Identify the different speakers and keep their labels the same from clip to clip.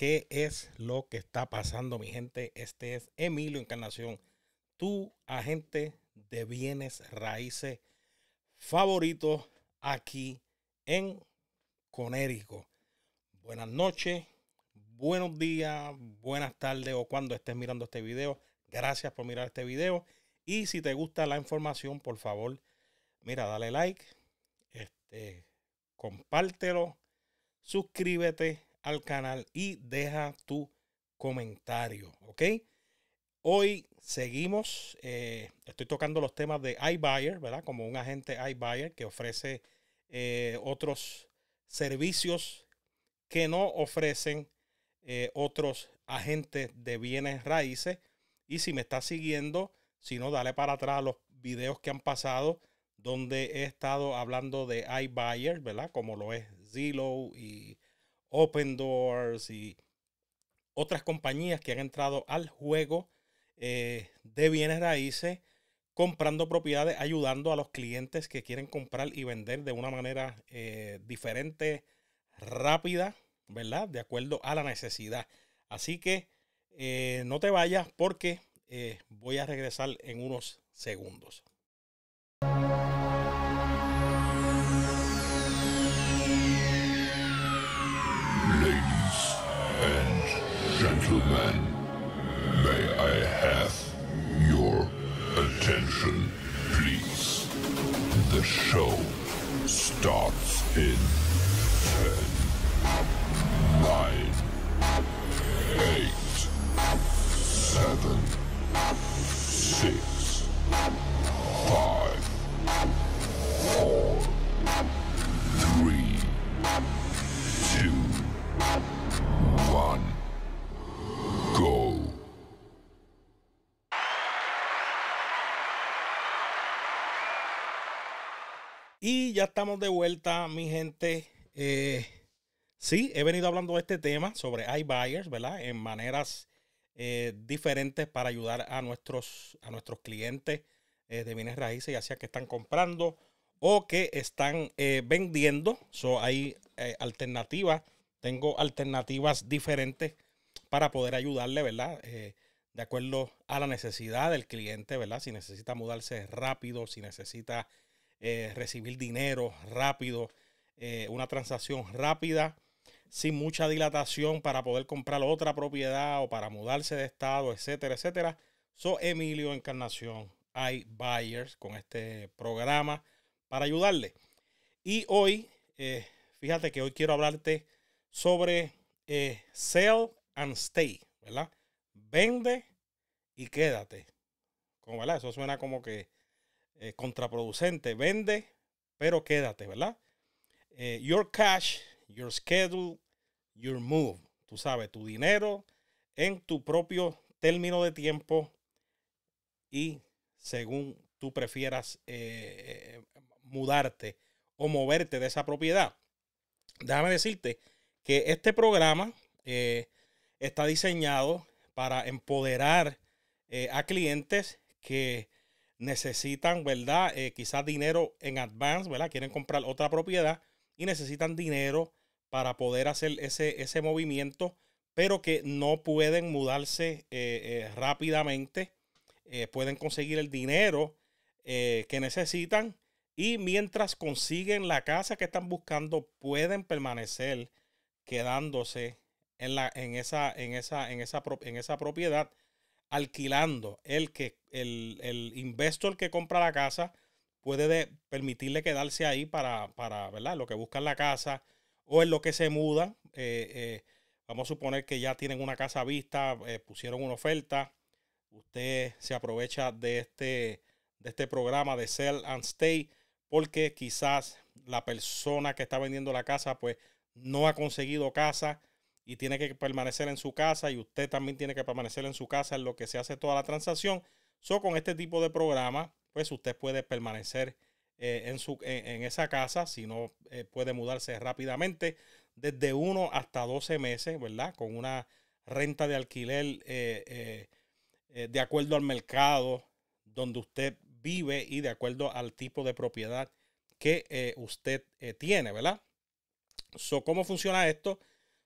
Speaker 1: ¿Qué es lo que está pasando, mi gente? Este es Emilio Encarnación, tu agente de bienes raíces favorito aquí en Conérico. Buenas noches, buenos días, buenas tardes o cuando estés mirando este video. Gracias por mirar este video. Y si te gusta la información, por favor, mira, dale like, este, compártelo, suscríbete al canal y deja tu comentario, ¿ok? Hoy seguimos, eh, estoy tocando los temas de iBuyer, ¿verdad? Como un agente iBuyer que ofrece eh, otros servicios que no ofrecen eh, otros agentes de bienes raíces. Y si me estás siguiendo, si no, dale para atrás los videos que han pasado donde he estado hablando de iBuyer, ¿verdad? Como lo es Zillow y Open Doors y otras compañías que han entrado al juego eh, de bienes raíces, comprando propiedades, ayudando a los clientes que quieren comprar y vender de una manera eh, diferente, rápida, ¿verdad? De acuerdo a la necesidad. Así que eh, no te vayas porque voy a regresar en unos segundos. man, may I have your attention, please? The show starts in 10, 9, 8, 7, 6, Y ya estamos de vuelta, mi gente. Eh, sí, he venido hablando de este tema sobre iBuyers, ¿verdad? En maneras eh, diferentes para ayudar a nuestros, a nuestros clientes eh, de bienes raíces, ya sea que están comprando o que están vendiendo. So, hay alternativas, tengo alternativas diferentes para poder ayudarle, ¿verdad? de acuerdo a la necesidad del cliente, ¿verdad? Si necesita mudarse rápido, si necesita eh, recibir dinero rápido, eh, una transacción rápida, sin mucha dilatación para poder comprar otra propiedad o para mudarse de estado, etcétera, etcétera. Soy Emilio Encarnación, hay buyers con este programa para ayudarle. Y hoy, eh, fíjate que hoy quiero hablarte sobre sell and stay, ¿verdad? Vende y quédate. Como, ¿verdad? Eso suena como que eh, contraproducente. Vende, pero quédate, ¿verdad? Eh, your cash, your schedule, your move. Tú sabes, tu dinero en tu propio término de tiempo y según tú prefieras eh, mudarte o moverte de esa propiedad. Déjame decirte que este programa está diseñado para empoderar a clientes que necesitan, ¿verdad? Eh, quizás dinero en advance, ¿verdad? Quieren comprar otra propiedad y necesitan dinero para poder hacer ese, ese movimiento, pero que no pueden mudarse eh, eh, rápidamente. pueden conseguir el dinero que necesitan y mientras consiguen la casa que están buscando, pueden permanecer quedándose en, la, en, esa, en, esa, en, esa, en esa propiedad alquilando. El, que, el, el investor que compra la casa puede permitirle quedarse ahí para, para ¿verdad? lo que en la casa o en lo que se muda. Eh, eh, vamos a suponer que ya tienen una casa vista, eh, pusieron una oferta. Usted se aprovecha de este, de este programa de Sell and Stay porque quizás la persona que está vendiendo la casa pues no ha conseguido casa y tiene que permanecer en su casa y usted también tiene que permanecer en su casa en lo que se hace toda la transacción. So, con este tipo de programa, pues usted puede permanecer eh, en, su, en, esa casa, si no eh, puede mudarse rápidamente, desde 1 hasta 12 meses, ¿verdad? Con una renta de alquiler eh, de acuerdo al mercado donde usted vive y de acuerdo al tipo de propiedad que usted tiene, ¿verdad? So, ¿Cómo funciona esto?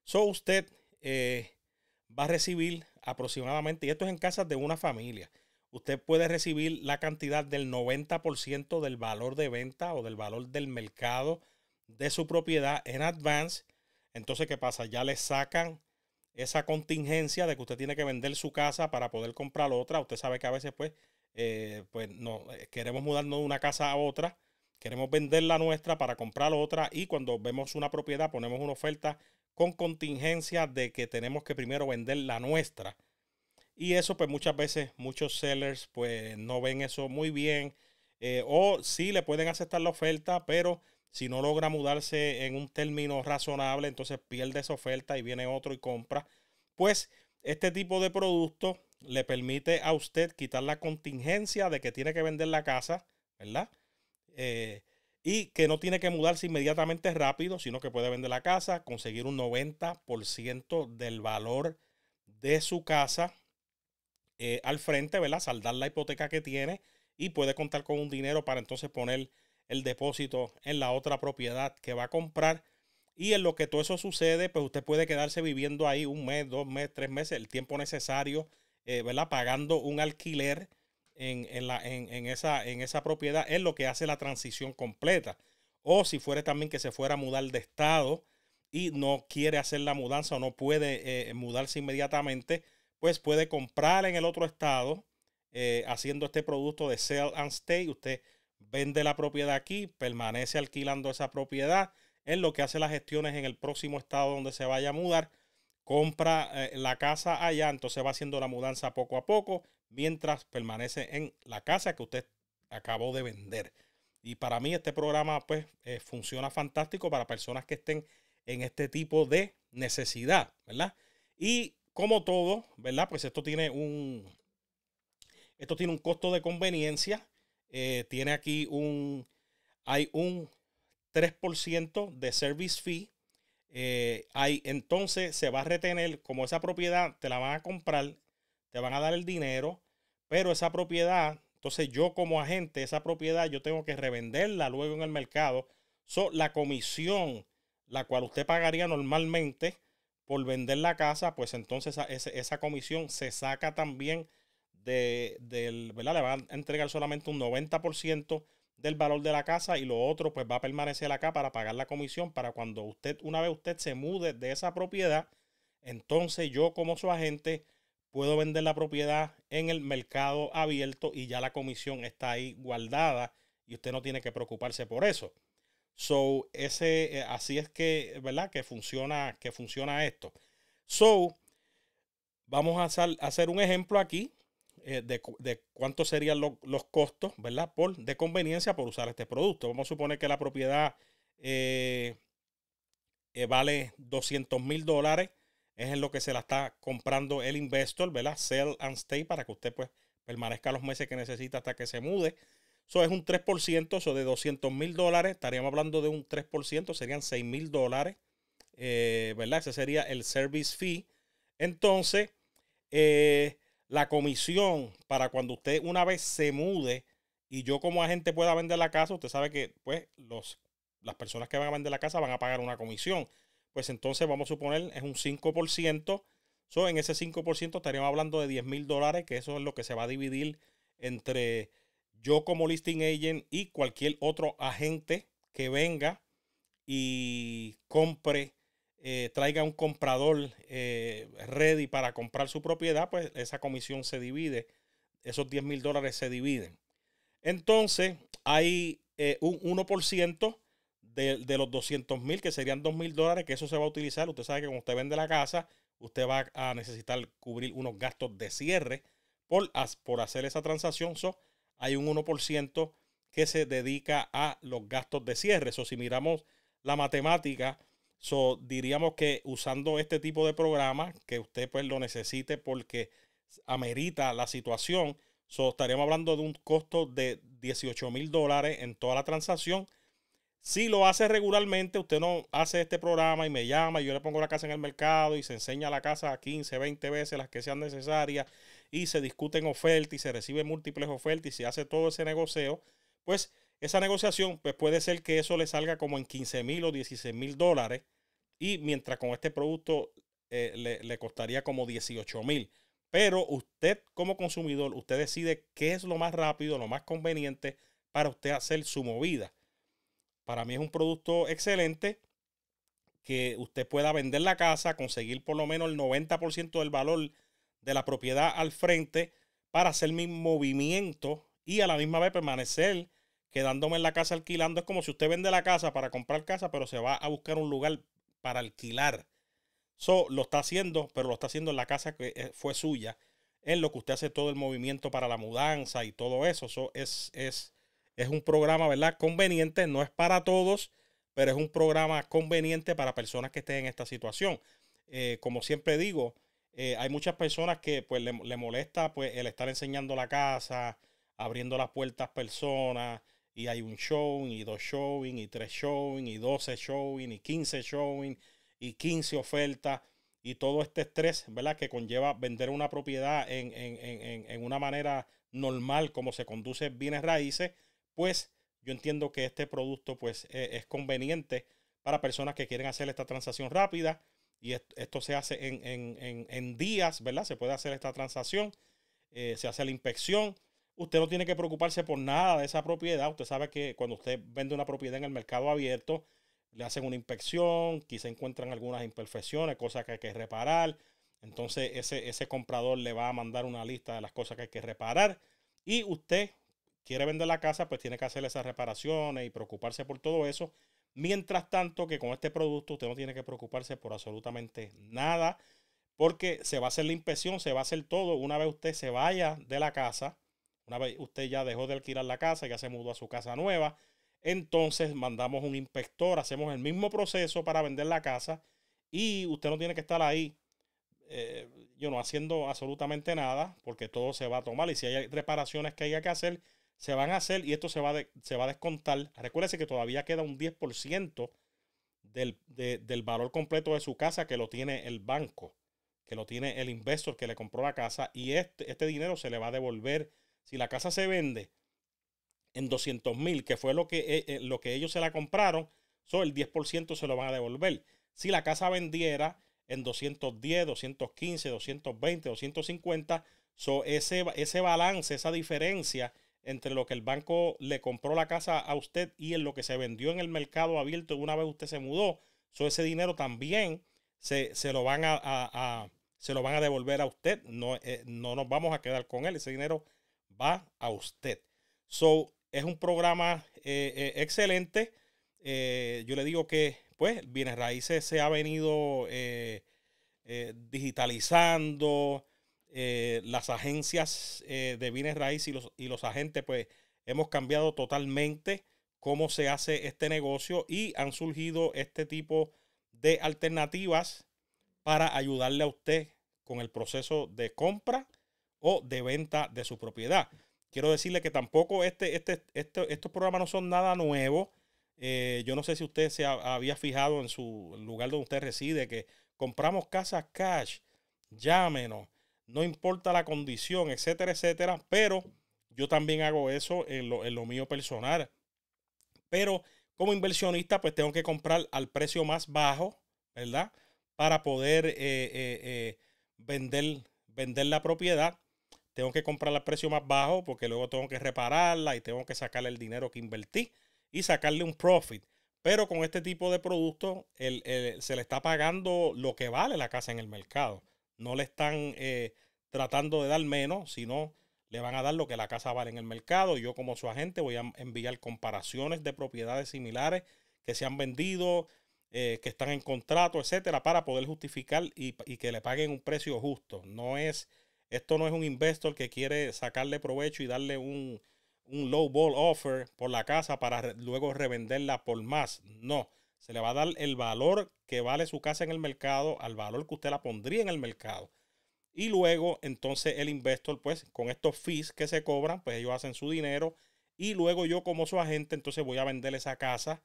Speaker 1: So usted eh, va a recibir aproximadamente, y esto es en casas de una familia, usted puede recibir la cantidad del 90% del valor de venta o del valor del mercado de su propiedad en advance. Entonces, ¿qué pasa? Ya le sacan esa contingencia de que usted tiene que vender su casa para poder comprar otra. Usted sabe que a veces, pues, eh, pues no, eh, queremos mudarnos de una casa a otra, queremos vender la nuestra para comprar otra y cuando vemos una propiedad ponemos una oferta con contingencia de que tenemos que primero vender la nuestra. Y eso pues muchas veces muchos sellers pues no ven eso muy bien eh, o sí le pueden aceptar la oferta, pero si no logra mudarse en un término razonable, entonces pierde esa oferta y viene otro y compra. Pues este tipo de producto le permite a usted quitar la contingencia de que tiene que vender la casa, ¿verdad? Eh, y que no tiene que mudarse inmediatamente rápido, sino que puede vender la casa, conseguir un 90% del valor de su casa eh, al frente, ¿verdad? Saldar la hipoteca que tiene y puede contar con un dinero para entonces poner el depósito en la otra propiedad que va a comprar. Y en lo que todo eso sucede, pues usted puede quedarse viviendo ahí un mes, dos meses, tres meses, el tiempo necesario, eh, ¿verdad? Pagando un alquiler en, esa, propiedad es lo que hace la transición completa. O si fuera también que se fuera a mudar de estado y no quiere hacer la mudanza o no puede eh, mudarse inmediatamente, pues puede comprar en el otro estado eh, haciendo este producto de sell and stay. Usted vende la propiedad aquí, permanece alquilando esa propiedad, es lo que hace las gestiones en el próximo estado donde se vaya a mudar, compra eh, la casa allá, entonces va haciendo la mudanza poco a poco mientras permanece en la casa que usted acabó de vender. Y para mí este programa pues eh, funciona fantástico para personas que estén en este tipo de necesidad, ¿verdad? Y como todo, ¿verdad? Pues esto tiene un, esto tiene un costo de conveniencia. Eh, tiene aquí un, hay un 3% de service fee. hay, eh, entonces se va a retener, como esa propiedad te la van a comprar, te van a dar el dinero, pero esa propiedad, entonces yo como agente, esa propiedad yo tengo que revenderla luego en el mercado. So, la comisión, la cual usted pagaría normalmente por vender la casa, pues entonces esa, comisión se saca también de, del, ¿verdad? Le va a entregar solamente un 90% del valor de la casa y lo otro pues va a permanecer acá para pagar la comisión para cuando usted, una vez usted se mude de esa propiedad, entonces yo como su agente puedo vender la propiedad en el mercado abierto y ya la comisión está ahí guardada y usted no tiene que preocuparse por eso. So, ese, eh, así es que, ¿verdad? Que funciona, que funciona esto. So, vamos a hacer, un ejemplo aquí eh, de, de cuántos serían los costos, ¿verdad? Por, de conveniencia por usar este producto. Vamos a suponer que la propiedad eh, vale 200 mil dólares es en lo que se la está comprando el investor, ¿verdad? Sell and stay para que usted pues permanezca los meses que necesita hasta que se mude. Eso es un 3%, eso de 200 mil dólares, estaríamos hablando de un 3%, serían 6 mil dólares, eh, ¿verdad? Ese sería el service fee. Entonces, eh, la comisión para cuando usted una vez se mude y yo como agente pueda vender la casa, usted sabe que pues los, las personas que van a vender la casa van a pagar una comisión pues entonces vamos a suponer es un 5%. en ese 5% estaríamos hablando de 10 mil dólares, que eso es lo que se va a dividir entre yo como listing agent y cualquier otro agente que venga y compre, eh, traiga un comprador eh, ready para comprar su propiedad, pues esa comisión se divide, esos 10 mil dólares se dividen. Entonces hay eh, un 1% de, los 200 mil, que serían 2 mil dólares, que eso se va a utilizar. Usted sabe que cuando usted vende la casa, usted va a necesitar cubrir unos gastos de cierre por, por hacer esa transacción. So, hay un 1% que se dedica a los gastos de cierre. So, si miramos la matemática, so, diríamos que usando este tipo de programa, que usted pues lo necesite porque amerita la situación, so, estaríamos hablando de un costo de 18 mil dólares en toda la transacción si lo hace regularmente, usted no hace este programa y me llama y yo le pongo la casa en el mercado y se enseña la casa 15, 20 veces las que sean necesarias y se discuten ofertas y se reciben múltiples ofertas y se hace todo ese negocio, pues esa negociación pues puede ser que eso le salga como en 15 mil o 16 mil dólares y mientras con este producto eh, le, le, costaría como 18 mil. Pero usted como consumidor, usted decide qué es lo más rápido, lo más conveniente para usted hacer su movida. Para mí es un producto excelente que usted pueda vender la casa, conseguir por lo menos el 90% del valor de la propiedad al frente para hacer mi movimiento y a la misma vez permanecer quedándome en la casa alquilando. Es como si usted vende la casa para comprar casa, pero se va a buscar un lugar para alquilar. Eso lo está haciendo, pero lo está haciendo en la casa que eh, fue suya, en lo que usted hace todo el movimiento para la mudanza y todo eso. eso es, es es un programa, ¿verdad? Conveniente, no es para todos, pero es un programa conveniente para personas que estén en esta situación. Eh, como siempre digo, eh, hay muchas personas que pues le, molesta pues el estar enseñando la casa, abriendo las puertas personas, y hay un showing, y dos showing, y tres showing, y doce showing, y quince showing, y quince ofertas, y todo este estrés, ¿verdad? Que conlleva vender una propiedad en, en, en, en una manera normal como se conduce bienes raíces, pues yo entiendo que este producto pues e, es conveniente para personas que quieren hacer esta transacción rápida y esto, se hace en, días, ¿verdad? Se puede hacer esta transacción, eh, se hace la inspección. Usted no tiene que preocuparse por nada de esa propiedad. Usted sabe que cuando usted vende una propiedad en el mercado abierto, le hacen una inspección, quizá encuentran algunas imperfecciones, cosas que hay que reparar. Entonces ese, ese comprador le va a mandar una lista de las cosas que hay que reparar y usted quiere vender la casa, pues tiene que hacer esas reparaciones y preocuparse por todo eso. Mientras tanto, que con este producto usted no tiene que preocuparse por absolutamente nada, porque se va a hacer la inspección, se va a hacer todo. Una vez usted se vaya de la casa, una vez usted ya dejó de alquilar la casa, ya se mudó a su casa nueva, entonces mandamos un inspector, hacemos el mismo proceso para vender la casa y usted no tiene que estar ahí. Eh, yo no haciendo absolutamente nada porque todo se va a tomar y si hay reparaciones que haya que hacer, se van a hacer y esto se va, se va a descontar. Recuérdese que todavía queda un 10% del, del valor completo de su casa que lo tiene el banco, que lo tiene el investor que le compró la casa y este, este dinero se le va a devolver. Si la casa se vende en 200 mil, que fue lo que, eh, eh, lo que ellos se la compraron, so el 10% se lo van a devolver. Si la casa vendiera en 210, 215, 220, 250, so ese, ese balance, esa diferencia entre lo que el banco le compró la casa a usted y en lo que se vendió en el mercado abierto una vez usted se mudó. So, ese dinero también se, lo van a, se lo van a devolver a usted. No, eh, no nos vamos a quedar con él. Ese dinero va a usted. So, es un programa eh, eh, excelente. yo le digo que, pues, Bienes Raíces se ha venido digitalizando. Eh, las agencias eh, de bienes raíz y los, agentes, pues hemos cambiado totalmente cómo se hace este negocio y han surgido este tipo de alternativas para ayudarle a usted con el proceso de compra o de venta de su propiedad. Quiero decirle que tampoco este, este, este estos programas no son nada nuevos. Eh, yo no sé si usted se había fijado en su lugar donde usted reside que compramos casas cash. Llámenos no importa la condición, etcétera, etcétera, pero yo también hago eso en lo, mío personal. Pero como inversionista, pues tengo que comprar al precio más bajo, ¿verdad? Para poder eh, eh, eh, vender, vender la propiedad. Tengo que comprar al precio más bajo porque luego tengo que repararla y tengo que sacarle el dinero que invertí y sacarle un profit. Pero con este tipo de productos se le está pagando lo que vale la casa en el mercado. No le están eh, tratando de dar menos, sino le van a dar lo que la casa vale en el mercado. Yo como su agente voy a enviar comparaciones de propiedades similares que se han vendido, eh, que están en contrato, etcétera, para poder justificar y, que le paguen un precio justo. No es, esto no es un investor que quiere sacarle provecho y darle un, un low ball offer por la casa para luego revenderla por más. No. Se le va a dar el valor que vale su casa en el mercado al valor que usted la pondría en el mercado. Y luego, entonces, el investor, pues, con estos fees que se cobran, pues ellos hacen su dinero. Y luego yo como su agente, entonces voy a vender esa casa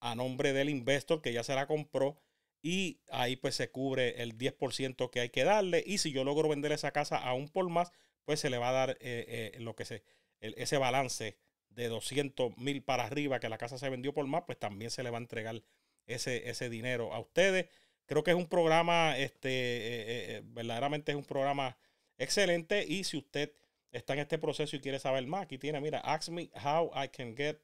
Speaker 1: a nombre del investor que ya se la compró. Y ahí pues se cubre el 10% que hay que darle. Y si yo logro vender esa casa aún por más, pues se le va a dar eh, eh, lo que se, ese balance de 200 mil para arriba que la casa se vendió por más, pues también se le va a entregar ese, ese dinero a ustedes. Creo que es un programa, este, eh, eh, eh, verdaderamente es un programa excelente y si usted está en este proceso y quiere saber más, aquí tiene, mira, ask me how I can get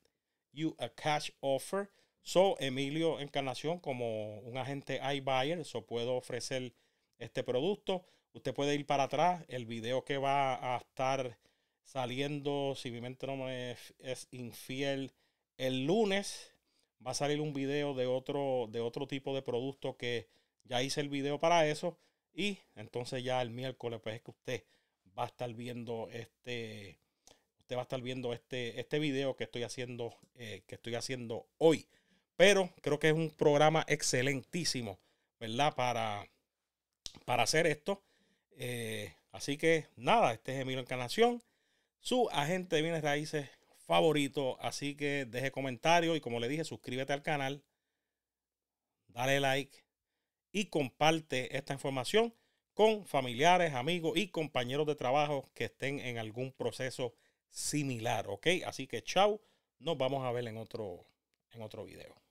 Speaker 1: you a cash offer. So, Emilio Encarnación, como un agente iBuyer, so puedo ofrecer este producto. Usted puede ir para atrás, el video que va a estar saliendo, si mi mente no me es infiel, el lunes va a salir un video de otro, de otro tipo de producto que ya hice el video para eso. Y entonces ya el miércoles, pues es que usted va a estar viendo este. Usted va a estar viendo este, este video que estoy haciendo, eh, que estoy haciendo hoy. Pero creo que es un programa excelentísimo, ¿verdad? Para, para hacer esto. Eh, así que nada, este es Emilio Encarnación su agente de bienes raíces favorito. Así que deje comentarios y como le dije, suscríbete al canal, dale like y comparte esta información con familiares, amigos y compañeros de trabajo que estén en algún proceso similar, ¿ok? Así que chao, nos vamos a ver en otro, en otro video.